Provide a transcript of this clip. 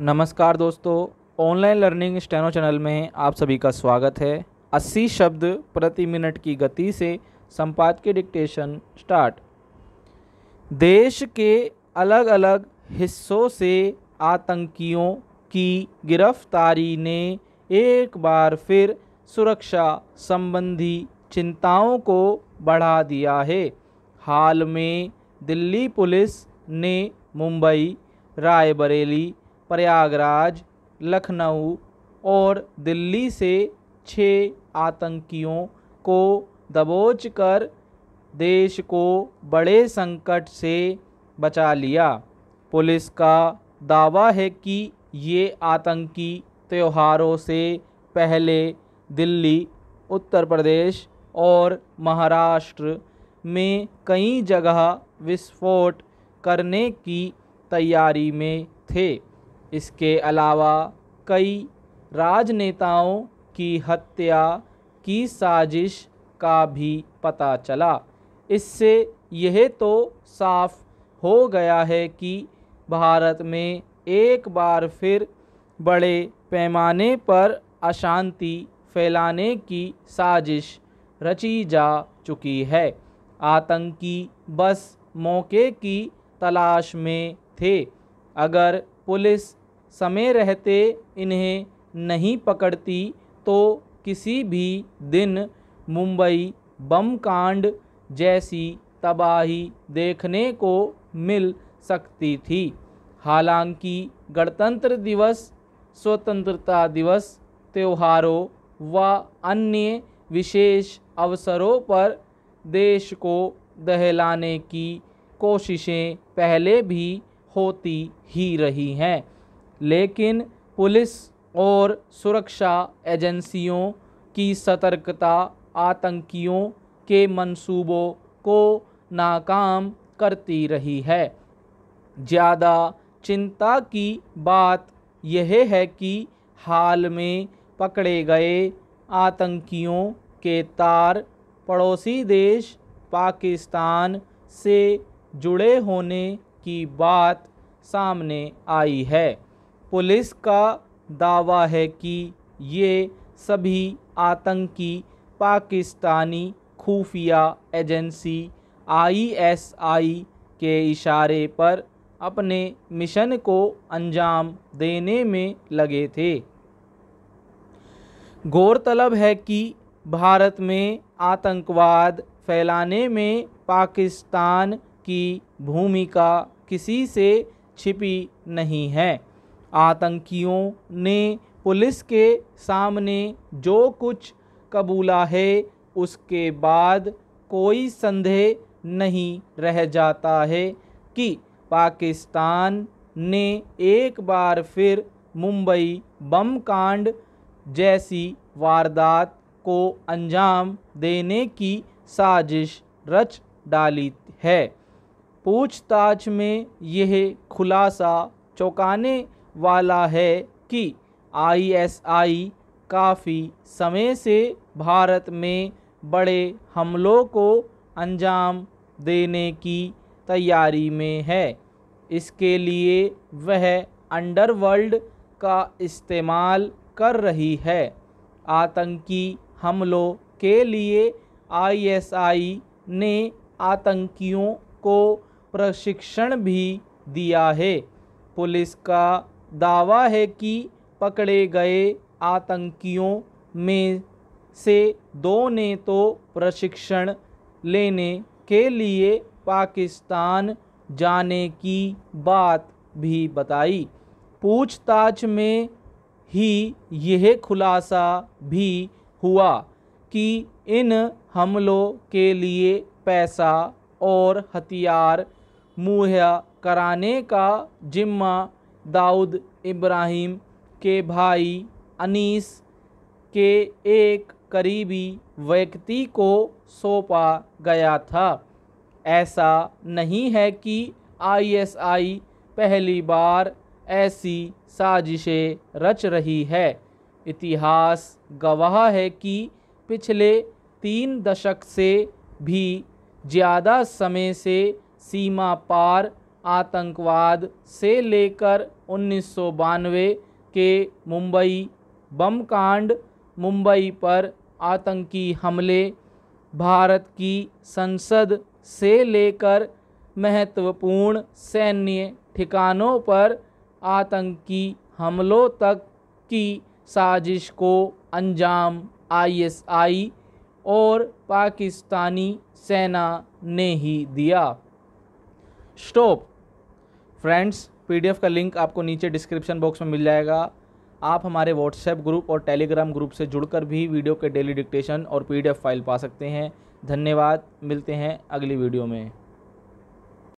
नमस्कार दोस्तों online learning steno channel में आप सभी का स्वागत है 80 शब्द प्रति मिनट की गति से संपादकीय डिक्टेशन स्टार्ट देश के अलग अलग हिस्सों से आतंकियों की गिरफ्तारी ने एक बार फिर सुरक्षा संबंधी चिंताओं को बढ़ा दिया है हाल में दिल्ली पुलिस ने मुंबई रायबरेली प्रयागराज लखनऊ और दिल्ली से छः आतंकियों को दबोच कर देश को बड़े संकट से बचा लिया पुलिस का दावा है कि ये आतंकी त्योहारों से पहले दिल्ली उत्तर प्रदेश और महाराष्ट्र में कई जगह विस्फोट करने की तैयारी में थे इसके अलावा कई राजनेताओं की हत्या की साजिश का भी पता चला इससे यह तो साफ हो गया है कि भारत में एक बार फिर बड़े पैमाने पर अशांति फैलाने की साजिश रची जा चुकी है आतंकी बस मौके की तलाश में थे अगर पुलिस समय रहते इन्हें नहीं पकड़ती तो किसी भी दिन मुंबई बम कांड जैसी तबाही देखने को मिल सकती थी हालांकि गणतंत्र दिवस स्वतंत्रता दिवस त्योहारों व अन्य विशेष अवसरों पर देश को दहलाने की कोशिशें पहले भी होती ही रही हैं लेकिन पुलिस और सुरक्षा एजेंसियों की सतर्कता आतंकियों के मंसूबों को नाकाम करती रही है ज़्यादा चिंता की बात यह है कि हाल में पकड़े गए आतंकियों के तार पड़ोसी देश पाकिस्तान से जुड़े होने की बात सामने आई है पुलिस का दावा है कि ये सभी आतंकी पाकिस्तानी खुफिया एजेंसी आईएसआई के इशारे पर अपने मिशन को अंजाम देने में लगे थे गौरतलब है कि भारत में आतंकवाद फैलाने में पाकिस्तान की भूमिका किसी से छिपी नहीं है आतंकियों ने पुलिस के सामने जो कुछ कबूला है उसके बाद कोई संदेह नहीं रह जाता है कि पाकिस्तान ने एक बार फिर मुंबई बम कांड जैसी वारदात को अंजाम देने की साजिश रच डाली है पूछताछ में यह खुलासा चौंकाने वाला है कि आईएसआई काफ़ी समय से भारत में बड़े हमलों को अंजाम देने की तैयारी में है इसके लिए वह अंडरवर्ल्ड का इस्तेमाल कर रही है आतंकी हमलों के लिए आईएसआई ने आतंकियों को प्रशिक्षण भी दिया है पुलिस का दावा है कि पकड़े गए आतंकियों में से दो ने तो प्रशिक्षण लेने के लिए पाकिस्तान जाने की बात भी बताई पूछताछ में ही यह खुलासा भी हुआ कि इन हमलों के लिए पैसा और हथियार मुहैया कराने का जिम्मा दाऊद इब्राहिम के भाई अनीस के एक करीबी व्यक्ति को सौंपा गया था ऐसा नहीं है कि आईएसआई पहली बार ऐसी साजिशें रच रही है इतिहास गवाह है कि पिछले तीन दशक से भी ज़्यादा समय से सीमा पार आतंकवाद से लेकर उन्नीस के मुंबई बम कांड मुंबई पर आतंकी हमले भारत की संसद से लेकर महत्वपूर्ण सैन्य ठिकानों पर आतंकी हमलों तक की साजिश को अंजाम आईएसआई और पाकिस्तानी सेना ने ही दिया स्टॉप फ्रेंड्स पीडीएफ का लिंक आपको नीचे डिस्क्रिप्शन बॉक्स में मिल जाएगा आप हमारे व्हाट्सएप ग्रुप और टेलीग्राम ग्रुप से जुड़कर भी वीडियो के डेली डिक्टेशन और पीडीएफ फाइल पा सकते हैं धन्यवाद मिलते हैं अगली वीडियो में